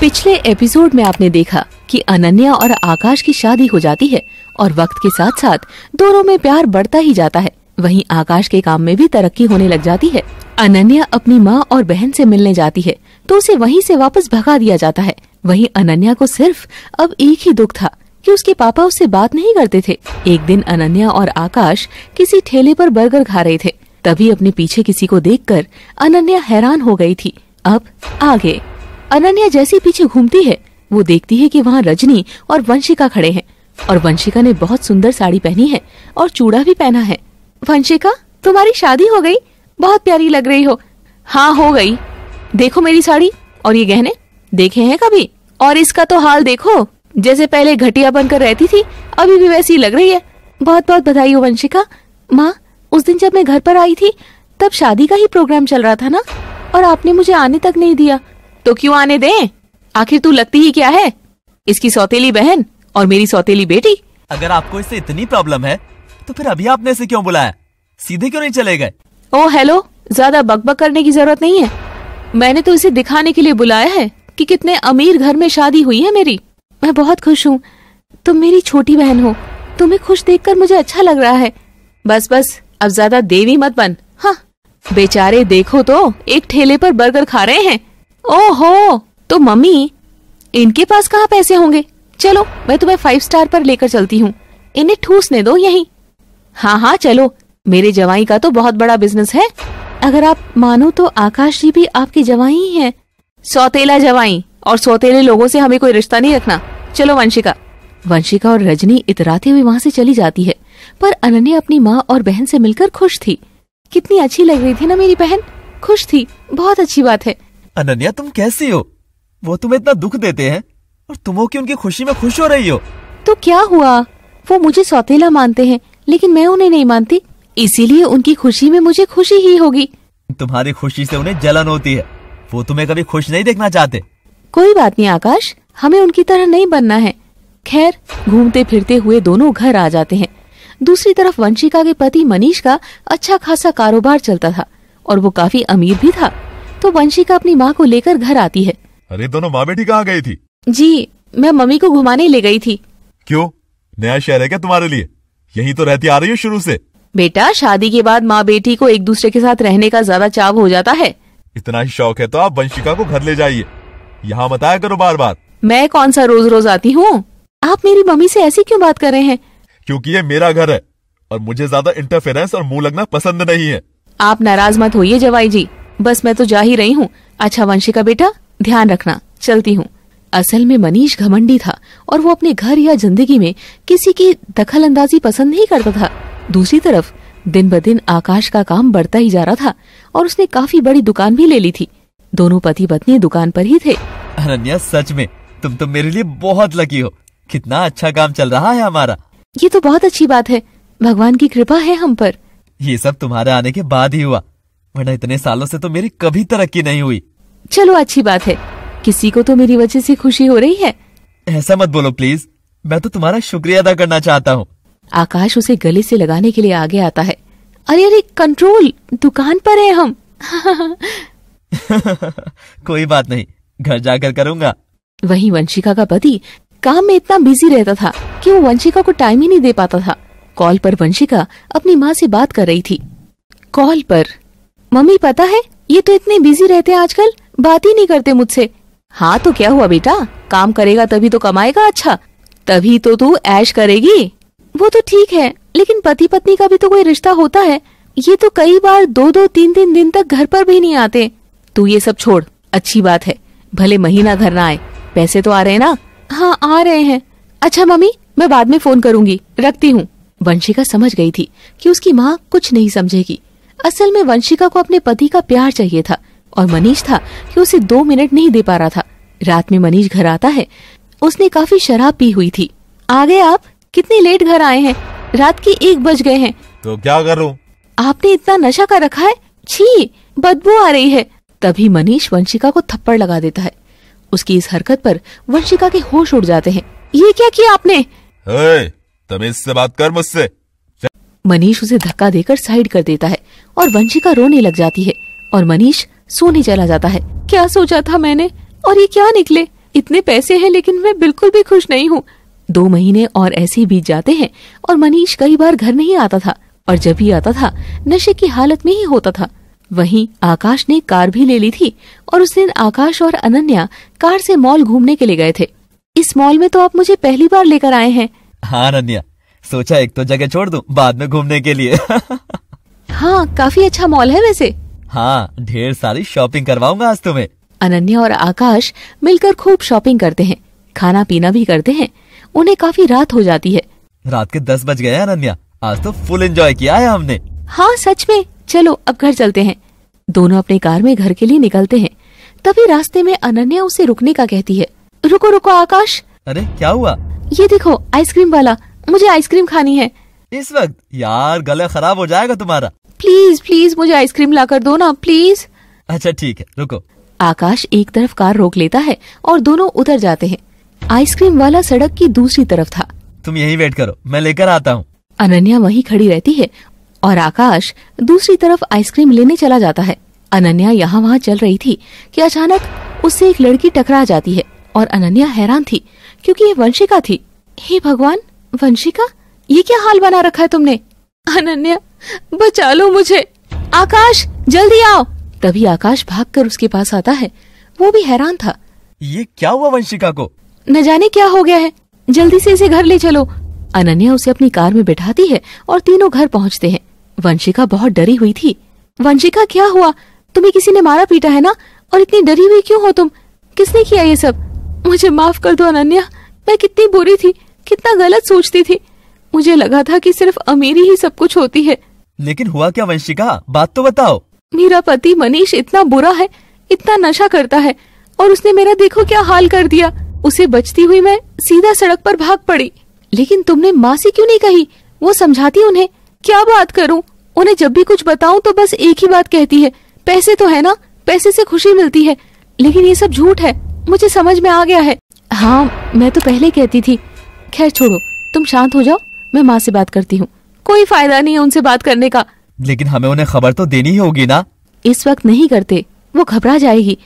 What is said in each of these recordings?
पिछले एपिसोड में आपने देखा कि अनन्या और आकाश की शादी हो जाती है और वक्त के साथ साथ दोनों में प्यार बढ़ता ही जाता है वहीं आकाश के काम में भी तरक्की होने लग जाती है अनन्या अपनी माँ और बहन से मिलने जाती है तो उसे वहीं से वापस भगा दिया जाता है वहीं अनन्या को सिर्फ अब एक ही दुख था कि उसके पापा उससे बात नहीं करते थे एक दिन अनन्या और आकाश किसी ठेले पर बर्गर खा रहे थे तभी अपने पीछे किसी को देखकर अनन्या हैरान हो गई थी अब आगे अनन्या जैसी पीछे घूमती है वो देखती है कि वहाँ रजनी और वंशिका खड़े हैं और वंशिका ने बहुत सुंदर साड़ी पहनी है और चूड़ा भी पहना है वंशिका तुम्हारी शादी हो गई बहुत प्यारी लग रही हो हाँ हो गई देखो मेरी साड़ी और ये गहने देखे हैं कभी और इसका तो हाल देखो जैसे पहले घटिया बनकर रहती थी अभी भी वैसी लग रही है बहुत बहुत बधाई हो वंशिका माँ उस दिन जब मैं घर पर आई थी तब शादी का ही प्रोग्राम चल रहा था ना और आपने मुझे आने तक नहीं दिया तो क्यों आने दें आखिर तू लगती ही क्या है इसकी सौतेली बहन और मेरी सौतेली बेटी अगर आपको इससे इतनी प्रॉब्लम है तो फिर अभी आपने इसे क्यों बुलाया सीधे क्यों नहीं चले गए ओ हेलो ज्यादा बकबक करने की जरूरत नहीं है मैंने तो इसे दिखाने के लिए बुलाया है कि कितने अमीर घर में शादी हुई है मेरी मैं बहुत खुश हूँ तुम मेरी छोटी बहन हो तुम्हें खुश कर मुझे अच्छा लग रहा है बस बस अब ज्यादा देवी मत बन हाँ बेचारे देखो तो एक ठेले पर बर्गर खा रहे हैं ओहो तो मम्मी इनके पास कहाँ पैसे होंगे चलो मैं तुम्हें फाइव स्टार पर लेकर चलती हूँ इन्हें ठूसने दो यही हाँ हाँ चलो मेरे जवाई का तो बहुत बड़ा बिजनेस है अगर आप मानो तो आकाश जी भी आपके जवाई ही है सौतेला जवाई और सौतेले लोगों से हमें कोई रिश्ता नहीं रखना चलो वंशिका वंशिका और रजनी इतराते हुए वहाँ से चली जाती है पर अनन्या अपनी माँ और बहन से मिलकर खुश थी कितनी अच्छी लग रही थी ना मेरी बहन खुश थी बहुत अच्छी बात है अनन्या तुम कैसी हो वो तुम्हें इतना दुख देते हैं और तुम हो कि उनकी खुशी में खुश हो रही हो तो क्या हुआ वो मुझे सौतेला मानते हैं लेकिन मैं उन्हें नहीं मानती इसीलिए उनकी खुशी में मुझे खुशी ही होगी तुम्हारी खुशी से उन्हें जलन होती है वो तुम्हें कभी खुश नहीं देखना चाहते कोई बात नहीं आकाश हमें उनकी तरह नहीं बनना है खैर घूमते फिरते हुए दोनों घर आ जाते हैं दूसरी तरफ वंशिका के पति मनीष का अच्छा खासा कारोबार चलता था और वो काफी अमीर भी था तो वंशिका अपनी माँ को लेकर घर आती है अरे दोनों माँ बेटी कहाँ गई थी जी मैं मम्मी को घुमाने ले गई थी क्यों नया शहर है क्या तुम्हारे लिए यही तो रहती आ रही हूँ शुरू से बेटा शादी के बाद माँ बेटी को एक दूसरे के साथ रहने का ज्यादा चाव हो जाता है इतना ही शौक है तो आप वंशिका को घर ले जाइए यहाँ बताया करो बार बार मैं कौन सा रोज रोज आती हूँ आप मेरी मम्मी से ऐसी क्यों बात कर रहे हैं क्योंकि ये मेरा घर है और मुझे ज्यादा इंटरफेरेंस और मुंह लगना पसंद नहीं है आप नाराज मत होइए जवाई जी बस मैं तो जा ही रही हूँ अच्छा वंशिका बेटा ध्यान रखना चलती हूँ असल में मनीष घमंडी था और वो अपने घर या जिंदगी में किसी की दखल अंदाजी पसंद नहीं करता था दूसरी तरफ दिन ब दिन आकाश का काम बढ़ता ही जा रहा था और उसने काफी बड़ी दुकान भी ले ली थी दोनों पति पत्नी दुकान पर ही थे अनन्या सच में तुम तो मेरे लिए बहुत लकी हो कितना अच्छा काम चल रहा है हमारा ये तो बहुत अच्छी बात है भगवान की कृपा है हम पर ये सब तुम्हारे आने के बाद ही हुआ वरना इतने सालों से तो मेरी कभी तरक्की नहीं हुई चलो अच्छी बात है किसी को तो मेरी वजह से खुशी हो रही है ऐसा मत बोलो प्लीज मैं तो तुम्हारा शुक्रिया अदा करना चाहता हूँ आकाश उसे गले से लगाने के लिए आगे आता है अरे अरे कंट्रोल दुकान पर है हम कोई बात नहीं घर जाकर करूँगा वही वंशिका का पति काम में इतना बिजी रहता था कि वो वंशिका को टाइम ही नहीं दे पाता था कॉल पर वंशिका अपनी माँ से बात कर रही थी कॉल पर मम्मी पता है ये तो इतने बिजी रहते हैं आजकल बात ही नहीं करते मुझसे हाँ तो क्या हुआ बेटा काम करेगा तभी तो कमाएगा अच्छा तभी तो तू ऐश करेगी वो तो ठीक है लेकिन पति पत्नी का भी तो कोई रिश्ता होता है ये तो कई बार दो दो तीन तीन दिन तक घर पर भी नहीं आते तू ये सब छोड़ अच्छी बात है भले महीना घर ना आए पैसे तो आ रहे हैं ना हाँ आ रहे हैं अच्छा मम्मी मैं बाद में फोन करूंगी रखती हूँ वंशिका समझ गई थी कि उसकी माँ कुछ नहीं समझेगी असल में वंशिका को अपने पति का प्यार चाहिए था और मनीष था कि उसे दो मिनट नहीं दे पा रहा था रात में मनीष घर आता है उसने काफी शराब पी हुई थी आ गए आप कितने लेट घर आए हैं रात की एक बज गए हैं तो क्या करूं? आपने इतना नशा कर रखा है छी बदबू आ रही है तभी मनीष वंशिका को थप्पड़ लगा देता है उसकी इस हरकत पर वंशिका के होश उड़ जाते हैं ये क्या किया आपने तमीज इससे बात कर मुझसे मनीष उसे धक्का देकर साइड कर देता है और वंशिका रोने लग जाती है और मनीष सोने चला जाता है क्या सोचा था मैंने और ये क्या निकले इतने पैसे हैं लेकिन मैं बिल्कुल भी खुश नहीं हूँ दो महीने और ऐसे ही बीत जाते हैं और मनीष कई बार घर नहीं आता था और जब भी आता था नशे की हालत में ही होता था वहीं आकाश ने कार भी ले ली थी और उस दिन आकाश और अनन्या कार से मॉल घूमने के लिए गए थे इस मॉल में तो आप मुझे पहली बार लेकर आए हैं हाँ अनन्या सोचा एक तो जगह छोड़ दूं बाद में घूमने के लिए हाँ काफी अच्छा मॉल है वैसे हाँ ढेर सारी शॉपिंग करवाऊंगा आज तुम्हें अनन्या और आकाश मिलकर खूब शॉपिंग करते हैं खाना पीना भी करते हैं उन्हें काफी रात हो जाती है रात के दस बज गए अनन्या आज तो फुल एंजॉय किया है हमने हाँ सच में चलो अब घर चलते हैं दोनों अपने कार में घर के लिए निकलते हैं तभी रास्ते में अनन्या उसे रुकने का कहती है रुको रुको आकाश अरे क्या हुआ ये देखो आइसक्रीम वाला मुझे आइसक्रीम खानी है इस वक्त यार गला खराब हो जाएगा तुम्हारा प्लीज प्लीज मुझे आइसक्रीम ला कर दो ना प्लीज अच्छा ठीक है रुको आकाश एक तरफ कार रोक लेता है और दोनों उतर जाते हैं आइसक्रीम वाला सड़क की दूसरी तरफ था तुम यही वेट करो मैं लेकर आता हूँ अनन्या वही खड़ी रहती है और आकाश दूसरी तरफ आइसक्रीम लेने चला जाता है अनन्या यहाँ वहाँ चल रही थी कि अचानक उससे एक लड़की टकरा जाती है और अनन्या हैरान थी क्योंकि ये वंशिका थी हे भगवान वंशिका ये क्या हाल बना रखा है तुमने अनन्या बचा लो मुझे आकाश जल्दी आओ तभी आकाश भागकर उसके पास आता है वो भी हैरान था ये क्या हुआ वंशिका को न जाने क्या हो गया है जल्दी से इसे घर ले चलो अनन्या उसे अपनी कार में बैठाती है और तीनों घर पहुंचते हैं वंशिका बहुत डरी हुई थी वंशिका क्या हुआ तुम्हें किसी ने मारा पीटा है ना और इतनी डरी हुई क्यों हो तुम किसने किया ये सब मुझे माफ कर दो अनन्या मैं कितनी बुरी थी कितना गलत सोचती थी मुझे लगा था कि सिर्फ अमीरी ही सब कुछ होती है लेकिन हुआ क्या वंशिका बात तो बताओ मेरा पति मनीष इतना बुरा है इतना नशा करता है और उसने मेरा देखो क्या हाल कर दिया उसे बचती हुई मैं सीधा सड़क पर भाग पड़ी लेकिन तुमने माँ से क्यों नहीं कही वो समझाती उन्हें क्या बात करूँ उन्हें जब भी कुछ बताऊँ तो बस एक ही बात कहती है पैसे तो है ना पैसे से खुशी मिलती है लेकिन ये सब झूठ है मुझे समझ में आ गया है हाँ मैं तो पहले कहती थी खैर छोड़ो तुम शांत हो जाओ मैं माँ से बात करती हूँ कोई फायदा नहीं है उनसे बात करने का लेकिन हमें उन्हें खबर तो देनी ही होगी ना इस वक्त नहीं करते वो घबरा जाएगी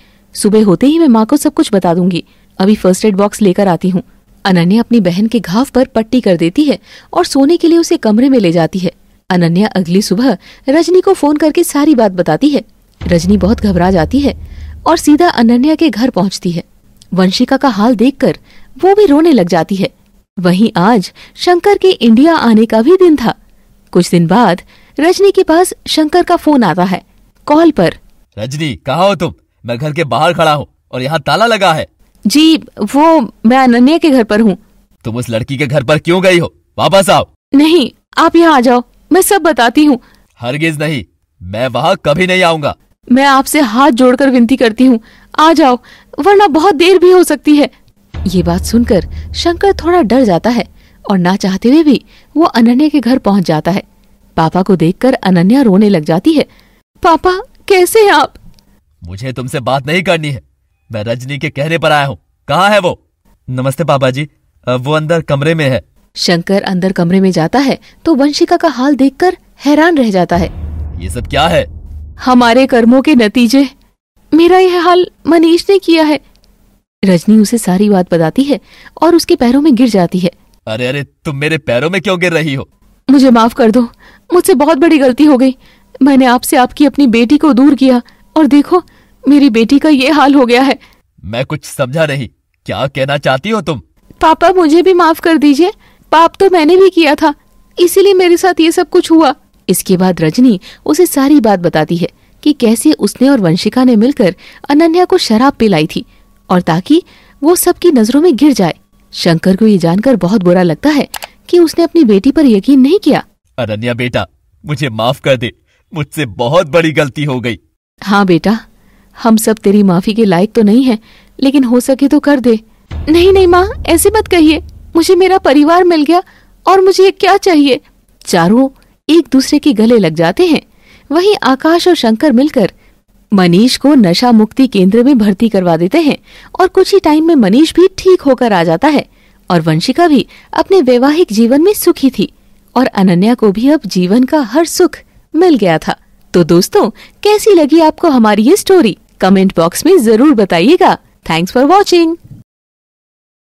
सुबह होते ही मैं माँ को सब कुछ बता दूंगी अभी फर्स्ट एड बॉक्स लेकर आती हूँ अनन्या अपनी बहन के घाव पर पट्टी कर देती है और सोने के लिए उसे कमरे में ले जाती है अनन्या अगली सुबह रजनी को फोन करके सारी बात बताती है रजनी बहुत घबरा जाती है और सीधा अनन्या के घर पहुंचती है वंशिका का हाल देखकर वो भी रोने लग जाती है वहीं आज शंकर के इंडिया आने का भी दिन था कुछ दिन बाद रजनी के पास शंकर का फोन आता है कॉल पर रजनी कहा हो तुम मैं घर के बाहर खड़ा हूँ और यहाँ ताला लगा है जी वो मैं अनन्या के घर पर हूँ तुम उस लड़की के घर पर क्यों गई हो वापस आओ नहीं आप यहाँ आ जाओ मैं सब बताती हूँ हरगिज नहीं मैं वहाँ कभी नहीं आऊँगा मैं आपसे हाथ जोड़कर विनती करती हूँ आ जाओ वरना बहुत देर भी हो सकती है ये बात सुनकर शंकर थोड़ा डर जाता है और ना चाहते हुए भी वो अनन्या के घर पहुंच जाता है पापा को देखकर अनन्या रोने लग जाती है पापा कैसे हैं आप मुझे तुमसे बात नहीं करनी है मैं रजनी के कहने पर आया हूँ कहाँ है वो नमस्ते पापा जी वो अंदर कमरे में है शंकर अंदर कमरे में जाता है तो वंशिका का हाल देखकर हैरान रह जाता है ये सब क्या है हमारे कर्मों के नतीजे मेरा यह हाल मनीष ने किया है रजनी उसे सारी बात बताती है और उसके पैरों में गिर जाती है अरे अरे तुम मेरे पैरों में क्यों गिर रही हो मुझे माफ कर दो मुझसे बहुत बड़ी गलती हो गई मैंने आपसे आपकी अपनी बेटी को दूर किया और देखो मेरी बेटी का ये हाल हो गया है मैं कुछ समझा नहीं क्या कहना चाहती हो तुम पापा मुझे भी माफ कर दीजिए पाप तो मैंने भी किया था इसीलिए मेरे साथ ये सब कुछ हुआ इसके बाद रजनी उसे सारी बात बताती है कि कैसे उसने और वंशिका ने मिलकर अनन्या को शराब पिलाई थी और ताकि वो सबकी नजरों में गिर जाए शंकर को ये जानकर बहुत बुरा लगता है कि उसने अपनी बेटी पर यकीन नहीं किया अरन्या बेटा मुझे माफ कर दे मुझसे बहुत बड़ी गलती हो गई हाँ बेटा हम सब तेरी माफी के लायक तो नहीं है लेकिन हो सके तो कर दे नहीं नहीं माँ ऐसे मत कहिए मुझे मेरा परिवार मिल गया और मुझे क्या चाहिए चारों एक दूसरे के गले लग जाते हैं वहीं आकाश और शंकर मिलकर मनीष को नशा मुक्ति केंद्र में भर्ती करवा देते हैं और कुछ ही टाइम में मनीष भी ठीक होकर आ जाता है और वंशिका भी अपने वैवाहिक जीवन में सुखी थी और अनन्या को भी अब जीवन का हर सुख मिल गया था तो दोस्तों कैसी लगी आपको हमारी ये स्टोरी कमेंट बॉक्स में जरूर बताइएगा थैंक्स फॉर वॉचिंग